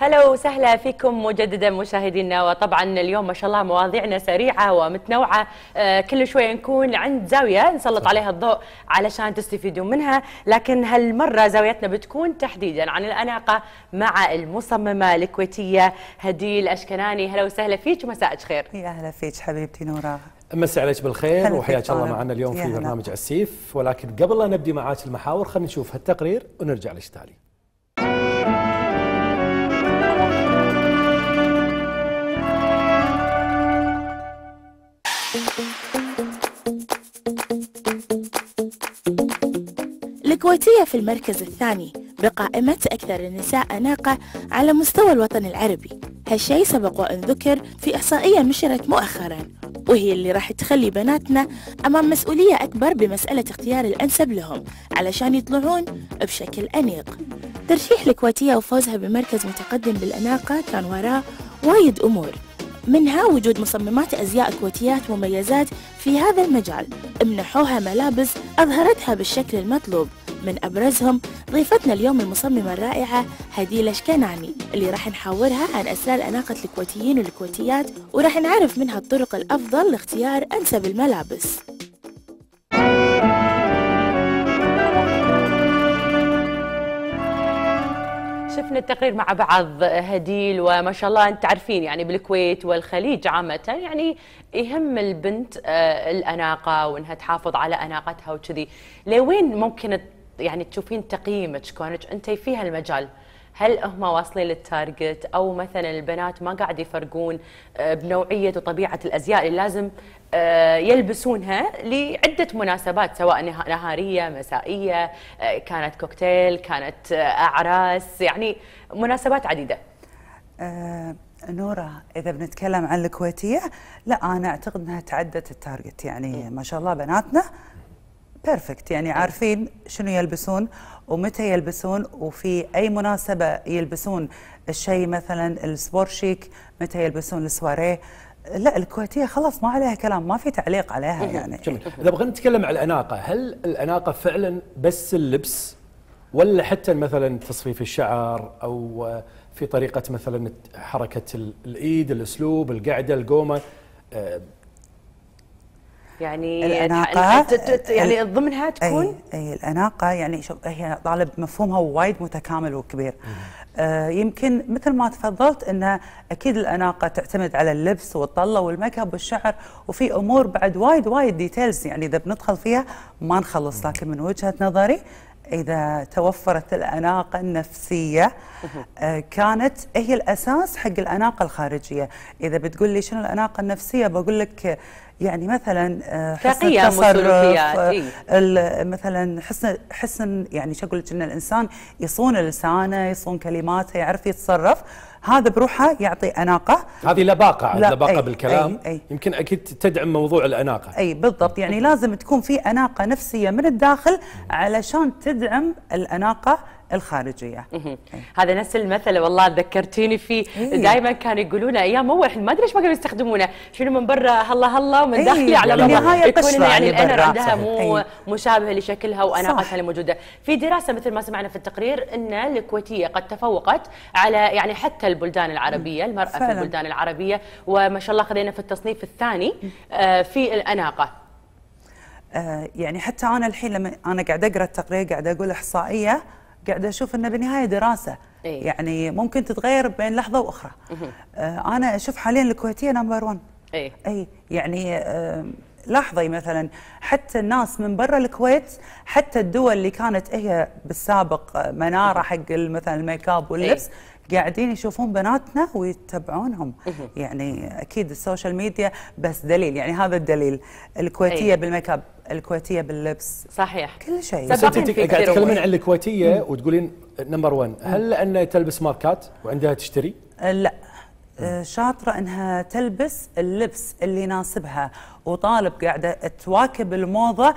هلا وسهلا فيكم مجددا مشاهدينا وطبعا اليوم ما شاء الله مواضيعنا سريعه ومتنوعه آه، كل شويه نكون عند زاويه نسلط عليها الضوء علشان تستفيدون منها لكن هالمره زاويتنا بتكون تحديدا عن الاناقه مع المصممه الكويتيه هديل اشكناني هلا وسهلا فيك مساء خير يا هلا فيك حبيبتي نورا مسي عليك بالخير وحياك الله معنا اليوم في برنامج السيف ولكن قبل لا نبدي معاك المحاور خلينا نشوف هالتقرير ونرجع لشتالي الكويتية في المركز الثاني بقائمة أكثر النساء أناقة على مستوى الوطن العربي هالشي سبق وأن ذكر في إحصائية نشرت مؤخرا وهي اللي راح تخلي بناتنا أمام مسؤولية أكبر بمسألة اختيار الأنسب لهم علشان يطلعون بشكل أنيق ترشيح الكويتية وفوزها بمركز متقدم بالأناقة كان وراه وايد أمور منها وجود مصممات أزياء كويتيات مميزات في هذا المجال منحوها ملابس أظهرتها بالشكل المطلوب من أبرزهم ضيفتنا اليوم المصممة الرائعة هديلة شكناني اللي راح نحاورها عن أسرار أناقة الكويتيين والكويتيات وراح نعرف منها الطرق الأفضل لاختيار أنسب الملابس شفنا التقرير مع بعض هديل وما شاء الله انت تعرفين يعني بالكويت والخليج عامه يعني يهم البنت آه، الاناقه وانها تحافظ على اناقتها وكذي لوين ممكن يعني تشوفين تقييمك كونك انت في هالمجال هل هم واصلين للتارجت او مثلا البنات ما قاعد يفرقون آه، بنوعيه وطبيعه الازياء اللي لازم آه، يلبسونها لعده مناسبات سواء نهاريه مسائيه آه، كانت كوكتيل كانت اعراس يعني مناسبات عديده أه نورا اذا بنتكلم عن الكويتيه لا انا اعتقد انها تعدت التارجت يعني م. ما شاء الله بناتنا بيرفكت يعني عارفين شنو يلبسون ومتى يلبسون وفي اي مناسبه يلبسون الشيء مثلا السبور شيك متى يلبسون السواريه لا الكويتيه خلاص ما عليها كلام ما في تعليق عليها يعني جميل اذا بغينا نتكلم عن الاناقه هل الاناقه فعلا بس اللبس ولا حتى مثلا تصفيف الشعر او في طريقه مثلا حركه الايد الاسلوب القعده القومه آه، يعني, يعني الاناقه يعني ضمنها تكون اي, أي الاناقه يعني شوف هي طالب مفهومها وايد متكامل وكبير آه يمكن مثل ما تفضلت ان اكيد الاناقه تعتمد على اللبس والطله والميك اب والشعر وفي امور بعد وايد وايد ديتيلز يعني اذا بندخل فيها ما نخلص لكن من وجهه نظري إذا توفرت الأناقة النفسية آه، كانت هي الأساس حق الأناقة الخارجية إذا بتقول لي شنو الأناقة النفسية بقول لك يعني مثلا آه، حسن التصرف آه، إيه. مثلا حسن حسن يعني شو اقول لك ان الانسان يصون لسانه يصون كلماته يعرف يتصرف هذا بروحه يعطي اناقه هذه لباقه لا لباقه أي بالكلام أي أي يمكن اكيد تدعم موضوع الاناقه اي بالضبط يعني لازم تكون في اناقه نفسيه من الداخل علشان تدعم الاناقه الخارجيه إيه. هذا نفس المثل والله ذكرتيني فيه إيه؟ دائما كانوا يقولون ايام اول ما ادري ايش ما كانوا يستخدمونه شنو من برا هلا هلا ومن إيه؟ داخلي على يعني الله يكون يعني الانر عندها صحيح. مو أيه؟ مشابه لشكلها واناقتها اللي موجوده في دراسه مثل ما سمعنا في التقرير ان الكويتيه قد تفوقت على يعني حتى البلدان العربيه المراه فعلا. في البلدان العربيه وما شاء الله خذينا في التصنيف الثاني آه، في الاناقه آه، يعني حتى انا الحين لما انا قاعده اقرا التقرير قاعده اقول احصائيه قاعده اشوف انه بالنهايه دراسه إيه؟ يعني ممكن تتغير بين لحظه واخرى آه انا اشوف حاليا الكويتيه نمبر 1 اي اي يعني آه لاحظي مثلا حتى الناس من برا الكويت حتى الدول اللي كانت هي بالسابق آه، مناره حق مثلا الميك اب واللبس إيه؟ قاعدين يشوفون بناتنا ويتبعونهم يعني اكيد السوشيال ميديا بس دليل يعني هذا الدليل الكويتيه أيه. بالميك اب الكويتيه باللبس صحيح كل شيء بس انت قاعد تتكلمين عن الكويتيه وتقولين نمبر 1 هل لان تلبس ماركات وعندها تشتري أه، لا أه، شاطره انها تلبس اللبس اللي يناسبها وطالب قاعده تواكب الموضه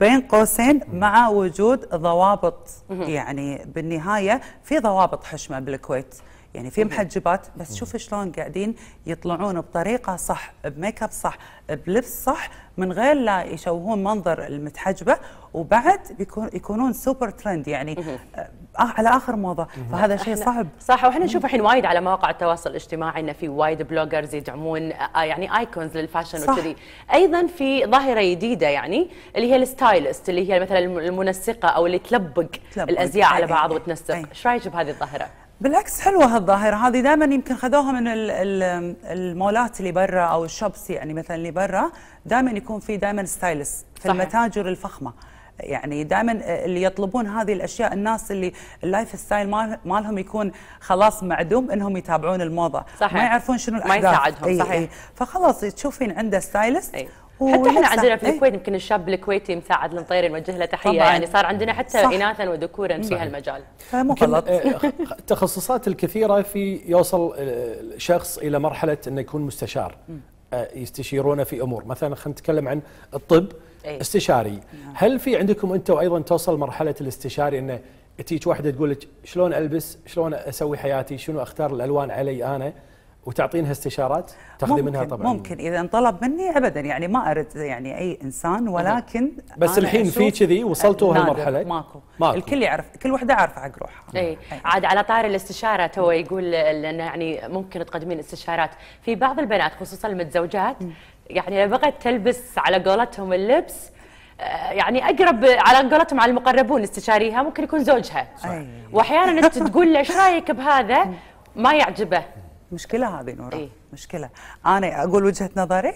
بين قوسين مع وجود ضوابط يعني بالنهايه في ضوابط حشمه بالكويت يعني في محجبات بس شوف شلون قاعدين يطلعون بطريقه صح بميك اب صح بلبس صح من غير لا يشوهون منظر المتحجبه وبعد بيكون يكونون سوبر ترند يعني آه، على اخر موضه فهذا شيء صعب صح واحنا نشوف الحين وايد على مواقع التواصل الاجتماعي انه في وايد بلوجرز يدعمون يعني ايكونز للفاشن وكذي ايضا في ظاهره جديده يعني اللي هي الستايلست اللي هي مثلا المنسقه او اللي تلبق, تلبق الازياء أي على بعض وتنسق ايش رايك بهذه الظاهره بالعكس حلوه هالظاهره هذه دائما يمكن خذوها من المولات اللي برا او الشوبس يعني مثلا اللي برا دائما يكون في دائما ستايلس في صحيح. المتاجر الفخمه يعني دائما اللي يطلبون هذه الاشياء الناس اللي اللايف ستايل مالهم يكون خلاص معدوم انهم يتابعون الموضه صحيح. ما يعرفون شنو الاحداث ما يساعدهم صحيح. فخلاص تشوفين عنده ستايلس أي. حتى احنا عندنا في إيه. الكويت يمكن الشاب الكويتي مساعد المطيري نوجه له تحيه طبعاً. يعني صار عندنا حتى صح. اناثا وذكورا في هالمجال التخصصات آه، آه، الكثيره في يوصل الشخص آه، الى مرحله انه يكون مستشار يستشيرونه في امور مثلا خلينا نتكلم عن الطب ايه؟ استشاري نعم. هل في عندكم انتم ايضا توصل مرحله الاستشاري انه تجيك واحده تقول لك شلون البس شلون اسوي حياتي شنو اختار الالوان علي انا وتعطينها استشارات تاخذي منها طبعا ممكن اذا انطلب مني ابدا يعني ما ارد يعني اي انسان ولكن بس الحين في كذي وصلتوا أه، هالمرحله ماكو. ماكو الكل يعرف كل وحده عارفه حق روحها اي عاد على طار الاستشاره تو يقول لان يعني ممكن تقدمين استشارات في بعض البنات خصوصا المتزوجات يعني بقت تلبس على قولتهم اللبس أه، يعني اقرب على قولتهم على المقربون استشاريها ممكن يكون زوجها واحيانا انت تقول له ايش رايك بهذا ما يعجبه مشكله هذه نورة إيه؟ مشكله انا اقول وجهه نظري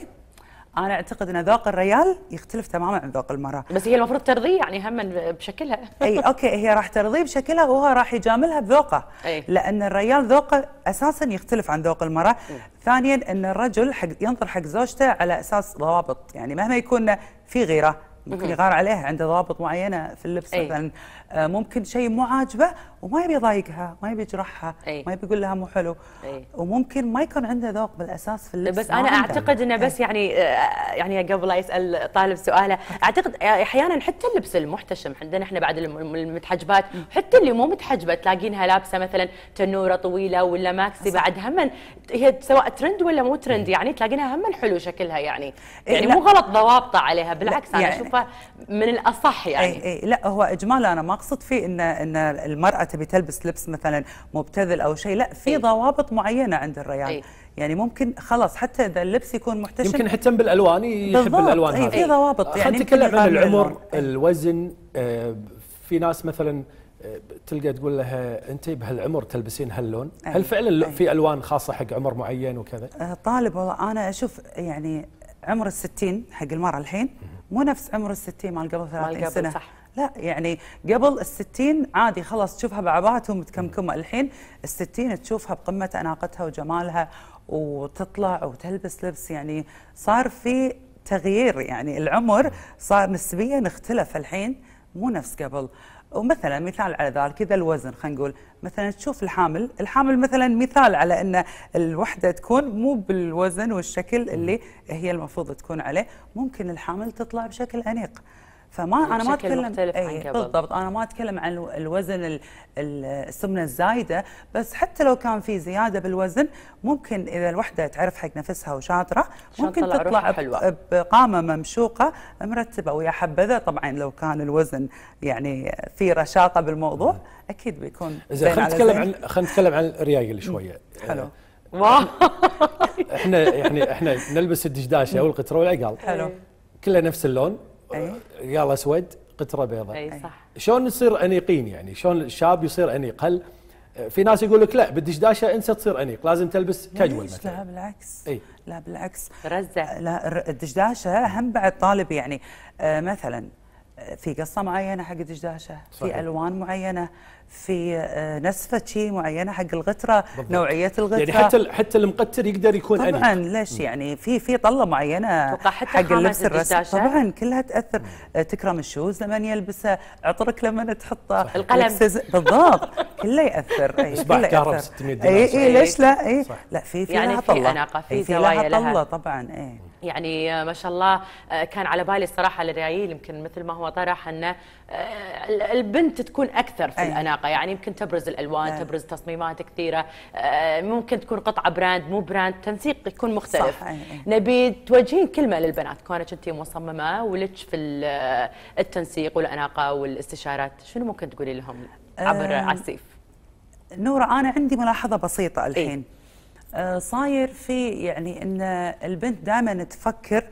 انا اعتقد ان ذوق الريال يختلف تماما عن ذوق المراه بس هي المفروض ترضيه يعني هم بشكلها اي اوكي هي راح ترضيه بشكلها وهو راح يجاملها بذوقه أي. لان الريال ذوقه اساسا يختلف عن ذوق المراه إيه. ثانيا ان الرجل حق ينظر حق زوجته على اساس ضوابط يعني مهما يكون في غيره ممكن يغار عليها عنده ضوابط معينه في اللبس إيه. مثلا آه، ممكن شيء مو عاجبه وما يبي يضايقها ما يبي يجرحها أي. ما يبي يقول لها مو حلو أي. وممكن ما يكون عنده ذوق بالاساس في اللبس بس انا اعتقد انه بس إيه. يعني آه، يعني قبل لا يسال طالب سؤاله اعتقد آه، احيانا حتى اللبس المحتشم عندنا احنا بعد المتحجبات حتى اللي مو متحجبه تلاقينها لابسه مثلا تنوره طويله ولا ماكسي بعد هم هي سواء ترند ولا مو ترند يعني تلاقينها هم حلو شكلها يعني إيه، يعني مو غلط ضوابطه عليها بالعكس يعني انا اشوفها من الاصح يعني اي اي لا هو اجمال انا ما اقصد فيه ان ان المراه تبي تلبس لبس مثلا مبتذل او شيء لا في إيه. ضوابط معينه عند الريال أي. يعني ممكن خلاص حتى اذا اللبس يكون محتشم يمكن حتى بالالوان يحب الالوان إيه، هذه في ضوابط يعني نتكلم عن العمر إيه. الوزن آه في ناس مثلا آه، تلقى تقول لها انت بهالعمر تلبسين هاللون أيه هل فعلا أيه في الوان خاصه حق عمر معين وكذا آه، طالب والله انا اشوف يعني عمر الستين حق المراه الحين مو نفس عمر الستين مال قبل 30 سنه صح. لا يعني قبل الستين عادي خلاص تشوفها بعباتهم متكمكمة الحين الستين تشوفها بقمة أناقتها وجمالها وتطلع وتلبس لبس يعني صار في تغيير يعني العمر صار نسبيا اختلف الحين مو نفس قبل ومثلا مثال على ذلك كذا الوزن خلينا نقول مثلا تشوف الحامل الحامل مثلا مثال على ان الوحده تكون مو بالوزن والشكل اللي هي المفروض تكون عليه ممكن الحامل تطلع بشكل انيق فما انا ما اتكلم عن إيه، قبل. بالضبط انا ما اتكلم عن الوزن السمنه الزايده بس حتى لو كان في زياده بالوزن ممكن اذا الوحده تعرف حق نفسها وشاطره ممكن تطلع حلوة. بقامه ممشوقه مرتبه ويا حبذا طبعا لو كان الوزن يعني في رشاقه بالموضوع اكيد بيكون خلينا نتكلم عن خلينا نتكلم عن الرياجل شويه حلو آه، احنا يعني احنا نلبس الدشداشه والقطره والعقال حلو كلها نفس اللون أي. اسود آه، قطره بيضاء اي صح شلون نصير انيقين يعني شلون الشاب يصير انيق هل آه، في ناس يقول لك لا بالدشداشه انسى تصير انيق لازم تلبس كاجوال مثلا لا بالعكس اي لا بالعكس رزع لا الدشداشه هم بعد طالب يعني آه، مثلا في قصه معينه حق الدشداشه صحيح. في الوان معينه في آه، نسفه شيء معينه حق الغتره بالضبط. نوعيه الغتره يعني حتى حتى المقتر يقدر يكون طبعا أنيق. ليش يعني في في طله معينه حتى حق اللبس الرسمي طبعا كلها تاثر آه، تكرم الشوز لما يلبسه عطرك لما تحطه القلم بالضبط كله ياثر اي كله ياثر 600 دينار اي اي ليش لا اي لا في في يعني لها طله يعني في زوايا لها طله طبعا اي يعني آه، ما شاء الله آه، كان على بالي الصراحه للريايل يمكن مثل ما هو طرح انه آه، البنت تكون اكثر في الاناقه يعني يمكن تبرز الالوان أي. نعم. تبرز تصميمات كثيره ممكن تكون قطعه براند مو براند تنسيق يكون مختلف صح. أي. نبي توجهين كلمه للبنات كونك انت مصممه ولك في التنسيق والاناقه والاستشارات شنو ممكن تقولي لهم عبر أه عسيف نورة أنا عندي ملاحظة بسيطة إيه. الحين إيه؟ آه، صاير في يعني ان البنت دائما تفكر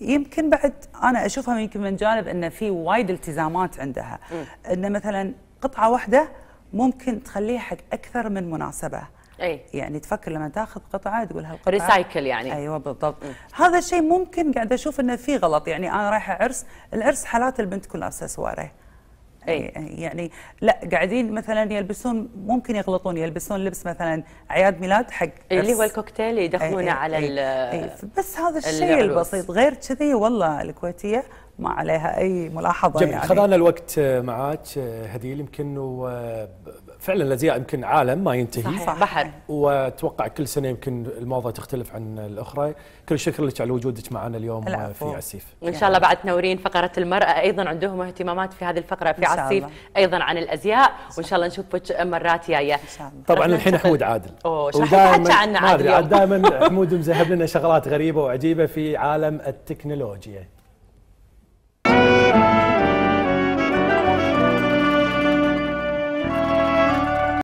يمكن بعد انا اشوفها يمكن من جانب ان في وايد التزامات عندها ان مثلا قطعه واحده ممكن تخليها حق اكثر من مناسبه أي. يعني تفكر لما تاخذ قطعه تقول هالقطعه ريسايكل يعني ايوه بالضبط م. هذا الشيء ممكن قاعد اشوف انه في غلط يعني انا رايحه عرس العرس حالات البنت كلها اكسسواره اي إيه. يعني لا قاعدين مثلا يلبسون ممكن يغلطون يلبسون لبس مثلا اعياد ميلاد حق إيه، اللي هو الكوكتيل يدخلونه إيه، على أي, أي بس هذا الشيء البسيط غير كذي والله الكويتيه ما عليها اي ملاحظه جميل يعني خذانا الوقت معك هديل يمكن فعلا الازياء يمكن عالم ما ينتهي صحيح. صح. بحر واتوقع كل سنه يمكن الموضه تختلف عن الاخرى كل شكر لك على وجودك معنا اليوم في عسيف ان شاء الله بعد تنورين فقره المراه ايضا عندهم اهتمامات في هذه الفقره في عسيف ايضا عن الازياء وان شاء الله نشوفك مرات جايه طبعا الحين حمود عادل اوه ودائما عنا عادل دائما حمود مذهب لنا شغلات غريبه وعجيبه في عالم التكنولوجيا